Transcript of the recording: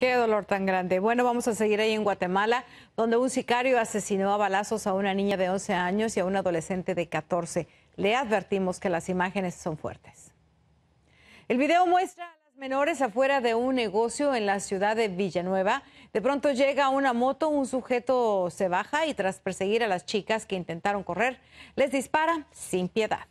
Qué dolor tan grande. Bueno, vamos a seguir ahí en Guatemala, donde un sicario asesinó a balazos a una niña de 11 años y a un adolescente de 14. Le advertimos que las imágenes son fuertes. El video muestra a las menores afuera de un negocio en la ciudad de Villanueva. De pronto llega una moto, un sujeto se baja y tras perseguir a las chicas que intentaron correr, les dispara sin piedad.